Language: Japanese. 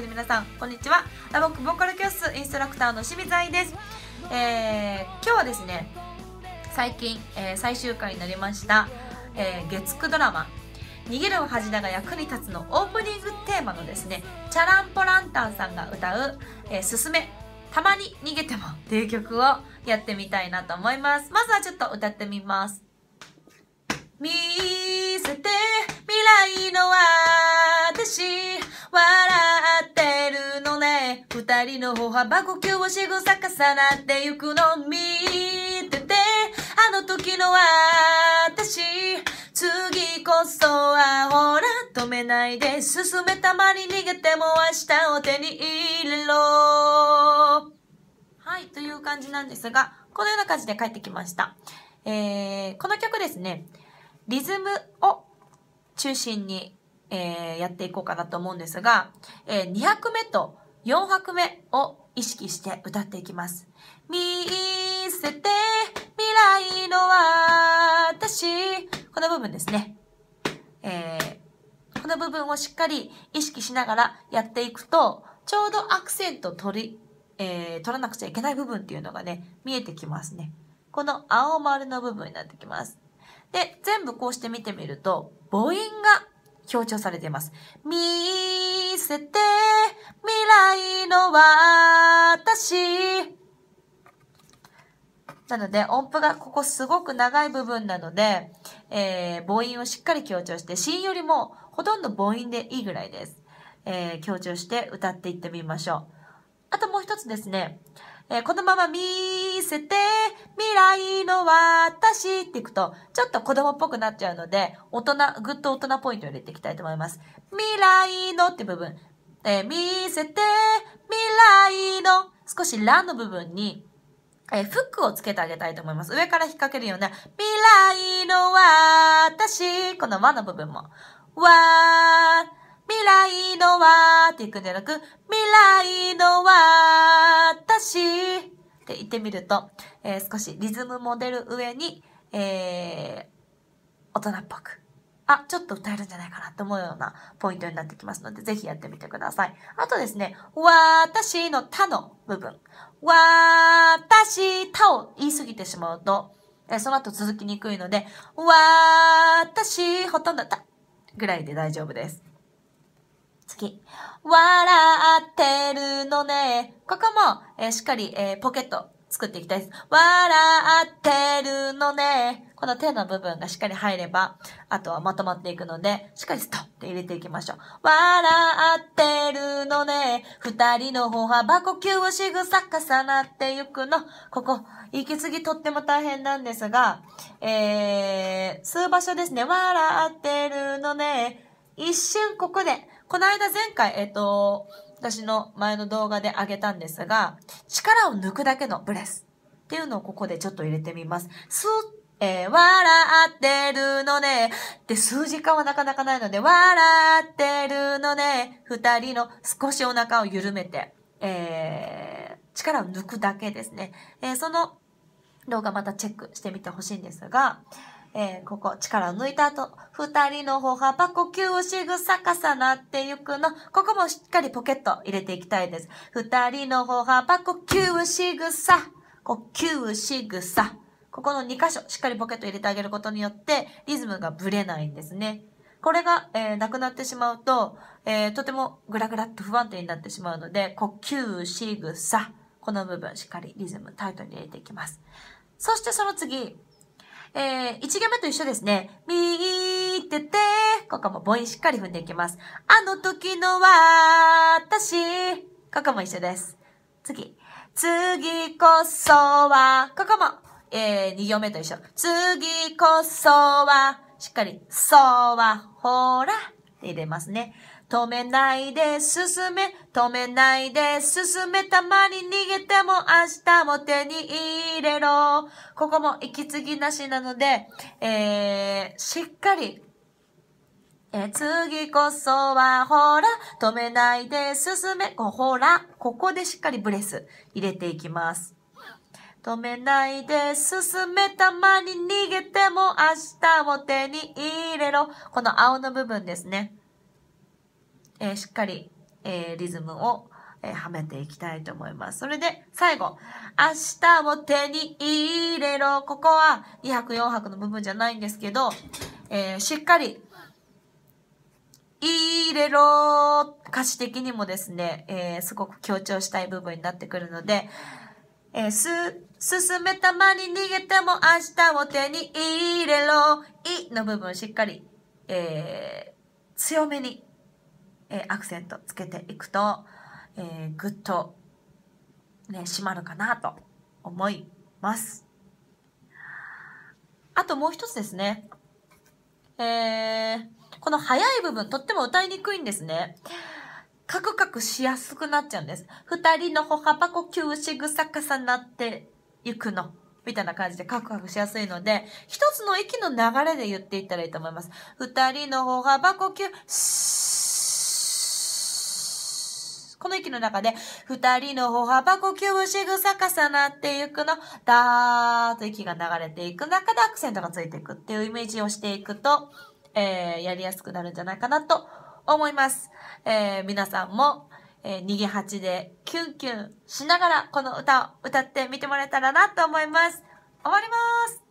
で皆さんこんにちはラボックボーカル教室インストラクターの清水愛です、えー、今日はですね最近、えー、最終回になりました、えー、月9ドラマ「逃げる恥だが役に立つ」のオープニングテーマのですねチャランポランタンさんが歌う「えー、すすめたまに逃げても」っていう曲をやってみたいなと思いますまずはちょっと歌ってみます「みーの歩幅呼吸をしぐさ重なってゆくのを見ててあの時の私次こそはほら止めないで進めたまに逃げても明日を手に入れろはいという感じなんですがこのような感じで帰ってきました、えー、この曲ですねリズムを中心にえー、やっていこうかなと思うんですが、えー、2 0目と4拍目を意識して歌っていきます。見せて未来の私。この部分ですね。えー、この部分をしっかり意識しながらやっていくと、ちょうどアクセント取り、えー、取らなくちゃいけない部分っていうのがね、見えてきますね。この青丸の部分になってきます。で、全部こうして見てみると、母音が強調されています。見せて来の私。なので、音符がここすごく長い部分なので、えー、母音をしっかり強調して、芯よりもほとんど母音でいいぐらいです。えー、強調して歌っていってみましょう。あともう一つですね、えー、このまま見せて、未来の私っていくと、ちょっと子供っぽくなっちゃうので、大人、ぐっと大人ポイントを入れていきたいと思います。未来のって部分、えー、見せて未来の少しラの部分に、えー、フックをつけてあげたいと思います。上から引っ掛けるような、未来の私、この和の部分も、わ未来のわっていくんじゃなく、未来の私って言ってみると、えー、少しリズムも出る上に、えー、大人っぽくあ、ちょっと歌えるんじゃないかなと思うようなポイントになってきますので、ぜひやってみてください。あとですね、私の他の部分。私他を言い過ぎてしまうと、えその後続きにくいので、私ほとんどたぐらいで大丈夫です。次。笑ってるのね。ここも、えー、しっかり、えー、ポケット作っていきたいです。笑ってるのね。この手の部分がしっかり入れば、あとはまとまっていくので、しっかりストって入れていきましょう。笑ってるのね、二人の歩幅呼吸を仕草重なっていくの。ここ、息継ぎとっても大変なんですが、えー、吸う場所ですね。笑ってるのね、一瞬ここで、この間前回、えっ、ー、と、私の前の動画であげたんですが、力を抜くだけのブレスっていうのをここでちょっと入れてみます。スーッえー、笑ってるのね。って数時間はなかなかないので、笑ってるのね。二人の少しお腹を緩めて、えー、力を抜くだけですね。えー、その動画またチェックしてみてほしいんですが、えー、ここ、力を抜いた後、二人の歩幅、呼吸しぐさ重なってゆくの、ここもしっかりポケット入れていきたいです。二人の歩幅、呼吸しぐさ、呼吸しぐさ。ここの2箇所、しっかりポケット入れてあげることによって、リズムがブレないんですね。これが、えー、なくなってしまうと、えー、とてもグラグラっと不安定になってしまうので、呼吸、仕草、この部分、しっかりリズム、タイトに入れていきます。そしてその次、えー、1行目と一緒ですね。右てて、ここも母音しっかり踏んでいきます。あの時の私、ここも一緒です。次、次こそは、ここもえー、2行目と一緒。次こそは、しっかり、そうは、ほら、って入れますね。止めないで進め、止めないで進め、たまに逃げても明日も手に入れろ。ここも息継ぎなしなので、えー、しっかり、えー、次こそはほら、止めないで進め、こほら、ここでしっかりブレス入れていきます。止めないで進めたまに逃げても明日を手に入れろ。この青の部分ですね。えー、しっかり、えー、リズムを、えー、はめていきたいと思います。それで最後。明日を手に入れろ。ここは2拍4拍の部分じゃないんですけど、えしっかり入れろ歌詞的にもですね、えすごく強調したい部分になってくるので、えー、す、進めたまに逃げても明日を手に入れろ。いの部分しっかり、えー、強めに、えー、アクセントつけていくと、えー、ぐっと、ね、締まるかなと思います。あともう一つですね。えー、この早い部分、とっても歌いにくいんですね。カクカクしやすくなっちゃうんです。二人の歩幅呼吸しぐさ重なっていくの。みたいな感じでカクカクしやすいので、一つの息の流れで言っていったらいいと思います。二人の歩幅呼吸、この息の中で、二人の歩幅呼吸しぐさ重なっていくの、だーっと息が流れていく中でアクセントがついていくっていうイメージをしていくと、えー、やりやすくなるんじゃないかなと思います。えー、皆さんも、えー、逃げ恥でキュンキュンしながらこの歌を歌ってみてもらえたらなと思います。終わります